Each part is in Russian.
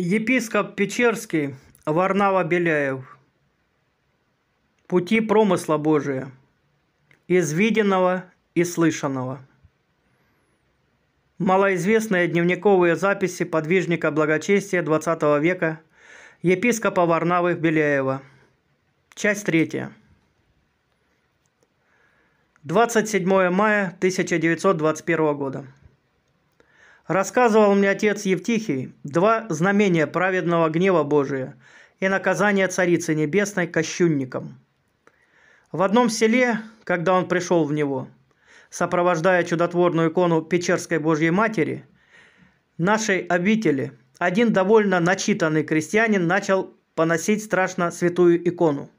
Епископ Печерский Варнава Беляев. Пути промысла Божия, из виденного и слышанного. Малоизвестные дневниковые записи подвижника благочестия XX века епископа Варнавы Беляева. Часть третья. 27 мая 1921 года. Рассказывал мне отец Евтихий два знамения праведного гнева Божия и наказания Царицы Небесной кощунникам. В одном селе, когда он пришел в него, сопровождая чудотворную икону Печерской Божьей Матери, нашей обители, один довольно начитанный крестьянин начал поносить страшно святую икону –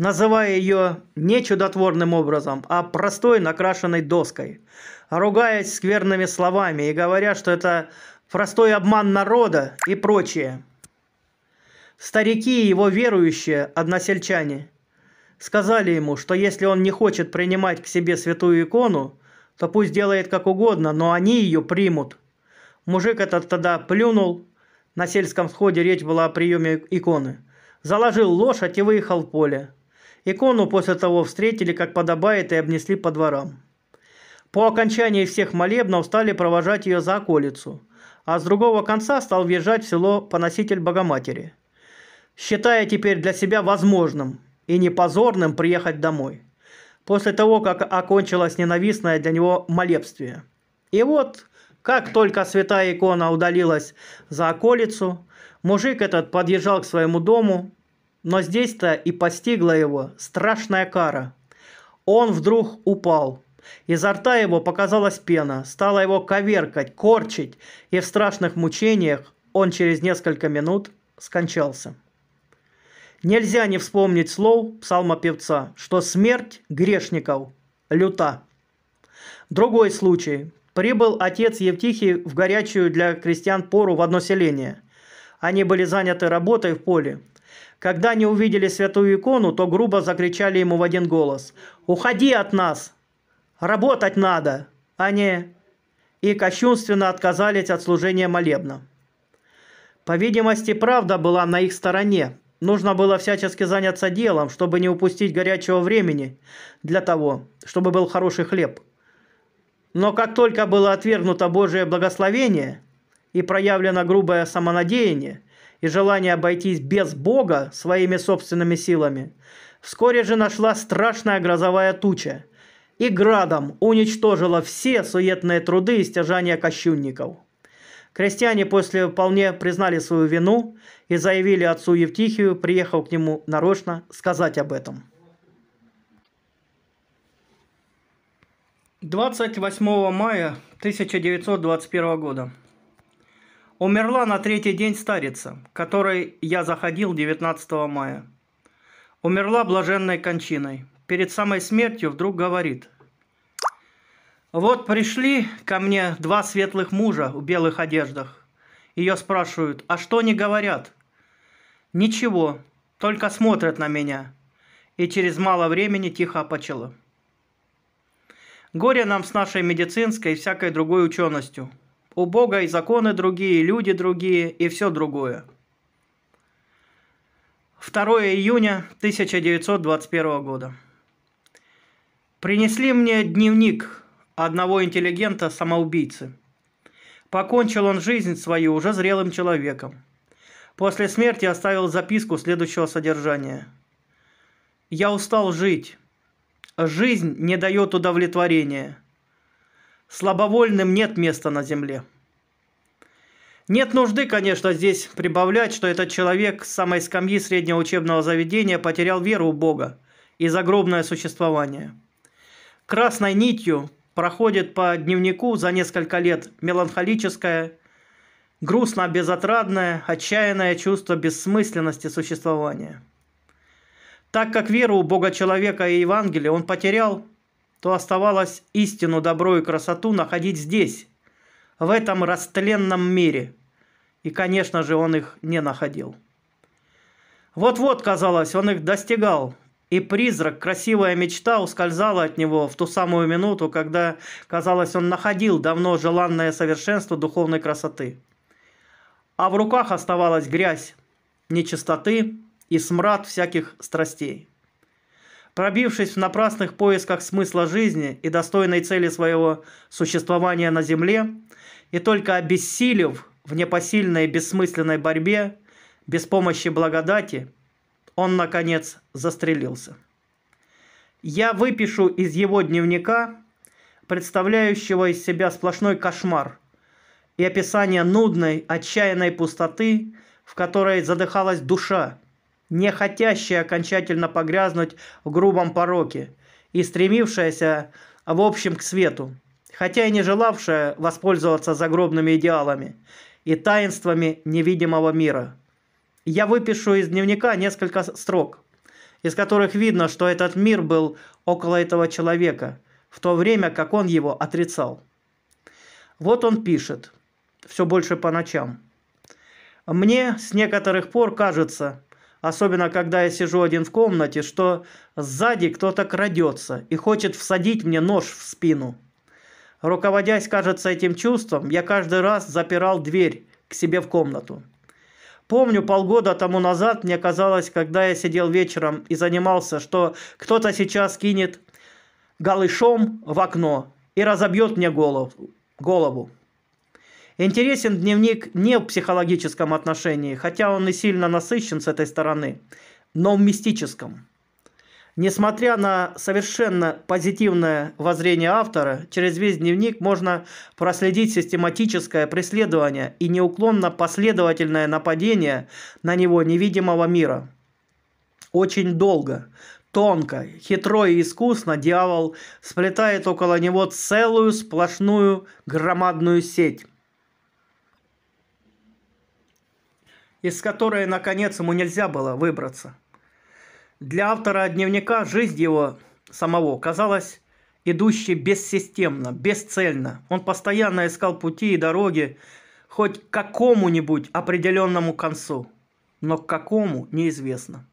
называя ее не чудотворным образом, а простой накрашенной доской, ругаясь скверными словами и говоря, что это простой обман народа и прочее. Старики и его верующие односельчане сказали ему, что если он не хочет принимать к себе святую икону, то пусть делает как угодно, но они ее примут. Мужик этот тогда плюнул, на сельском сходе речь была о приеме иконы, заложил лошадь и выехал в поле. Икону после того встретили, как подобает, и обнесли по дворам. По окончании всех молебнов стали провожать ее за околицу, а с другого конца стал въезжать в село поноситель Богоматери, считая теперь для себя возможным и непозорным приехать домой, после того, как окончилось ненавистное для него молебствие. И вот, как только святая икона удалилась за околицу, мужик этот подъезжал к своему дому – но здесь-то и постигла его страшная кара. Он вдруг упал. Изо рта его показалась пена, стала его коверкать, корчить, и в страшных мучениях он через несколько минут скончался. Нельзя не вспомнить слов псалмопевца, что смерть грешников люта. Другой случай. Прибыл отец Евтихий в горячую для крестьян пору в одно селение. Они были заняты работой в поле. Когда они увидели святую икону, то грубо закричали ему в один голос «Уходи от нас! Работать надо, а не...» и кощунственно отказались от служения молебна. По видимости, правда была на их стороне. Нужно было всячески заняться делом, чтобы не упустить горячего времени для того, чтобы был хороший хлеб. Но как только было отвергнуто Божие благословение и проявлено грубое самонадеяние, и желание обойтись без Бога своими собственными силами, вскоре же нашла страшная грозовая туча и градом уничтожила все суетные труды и стяжания кощунников. Крестьяне после вполне признали свою вину и заявили отцу Евтихию, приехал к нему нарочно, сказать об этом. 28 мая 1921 года. Умерла на третий день старица, которой я заходил 19 мая. Умерла блаженной кончиной. Перед самой смертью вдруг говорит. Вот пришли ко мне два светлых мужа в белых одеждах. Ее спрашивают, а что они говорят? Ничего, только смотрят на меня. И через мало времени тихо опочила. Горе нам с нашей медицинской и всякой другой ученостью – у Бога и законы другие, и люди другие, и все другое. 2 июня 1921 года. Принесли мне дневник одного интеллигента-самоубийцы. Покончил он жизнь свою уже зрелым человеком. После смерти оставил записку следующего содержания. «Я устал жить. Жизнь не дает удовлетворения слабовольным нет места на земле. Нет нужды, конечно, здесь прибавлять, что этот человек с самой скамьи среднего учебного заведения потерял веру в Бога и загробное существование. Красной нитью проходит по дневнику за несколько лет меланхолическое, грустно-безотрадное, отчаянное чувство бессмысленности существования. Так как веру у Бога человека и Евангелия он потерял – то оставалось истину, добро и красоту находить здесь, в этом растленном мире. И, конечно же, он их не находил. Вот-вот, казалось, он их достигал, и призрак, красивая мечта ускользала от него в ту самую минуту, когда, казалось, он находил давно желанное совершенство духовной красоты. А в руках оставалась грязь, нечистоты и смрад всяких страстей. Пробившись в напрасных поисках смысла жизни и достойной цели своего существования на земле, и только обессилев в непосильной бессмысленной борьбе, без помощи благодати, он, наконец, застрелился. Я выпишу из его дневника, представляющего из себя сплошной кошмар и описание нудной, отчаянной пустоты, в которой задыхалась душа – не хотящая окончательно погрязнуть в грубом пороке и стремившаяся в общем к свету, хотя и не желавшая воспользоваться загробными идеалами и таинствами невидимого мира. Я выпишу из дневника несколько строк, из которых видно, что этот мир был около этого человека, в то время как он его отрицал. Вот он пишет, все больше по ночам. Мне с некоторых пор кажется, особенно когда я сижу один в комнате, что сзади кто-то крадется и хочет всадить мне нож в спину. Руководясь, кажется, этим чувством, я каждый раз запирал дверь к себе в комнату. Помню, полгода тому назад мне казалось, когда я сидел вечером и занимался, что кто-то сейчас кинет голышом в окно и разобьет мне голову. голову. Интересен дневник не в психологическом отношении, хотя он и сильно насыщен с этой стороны, но в мистическом. Несмотря на совершенно позитивное воззрение автора, через весь дневник можно проследить систематическое преследование и неуклонно последовательное нападение на него невидимого мира. Очень долго, тонко, хитро и искусно дьявол сплетает около него целую сплошную громадную сеть из которой, наконец, ему нельзя было выбраться. Для автора дневника жизнь его самого казалась идущей бессистемно, бесцельно. Он постоянно искал пути и дороги хоть к какому-нибудь определенному концу, но к какому – неизвестно.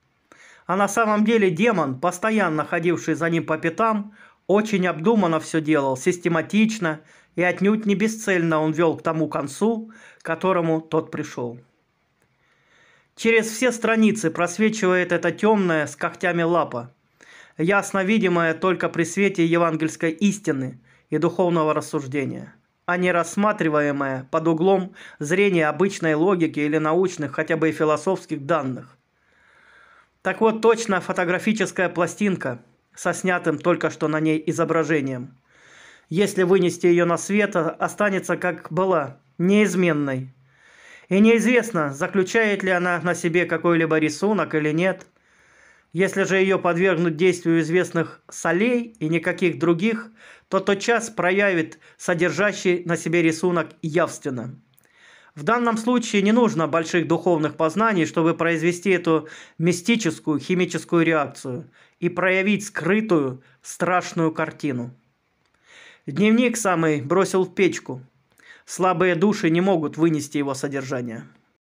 А на самом деле демон, постоянно ходивший за ним по пятам, очень обдуманно все делал, систематично, и отнюдь не бесцельно он вел к тому концу, к которому тот пришел. Через все страницы просвечивает эта темная с когтями лапа, ясно видимая только при свете евангельской истины и духовного рассуждения, а не рассматриваемая под углом зрения обычной логики или научных, хотя бы и философских данных. Так вот, точно фотографическая пластинка со снятым только что на ней изображением. Если вынести ее на свет, а, останется как была, неизменной, и неизвестно, заключает ли она на себе какой-либо рисунок или нет. Если же ее подвергнуть действию известных солей и никаких других, то тотчас проявит содержащий на себе рисунок явственно. В данном случае не нужно больших духовных познаний, чтобы произвести эту мистическую химическую реакцию и проявить скрытую страшную картину. Дневник самый бросил в печку – Слабые души не могут вынести его содержание.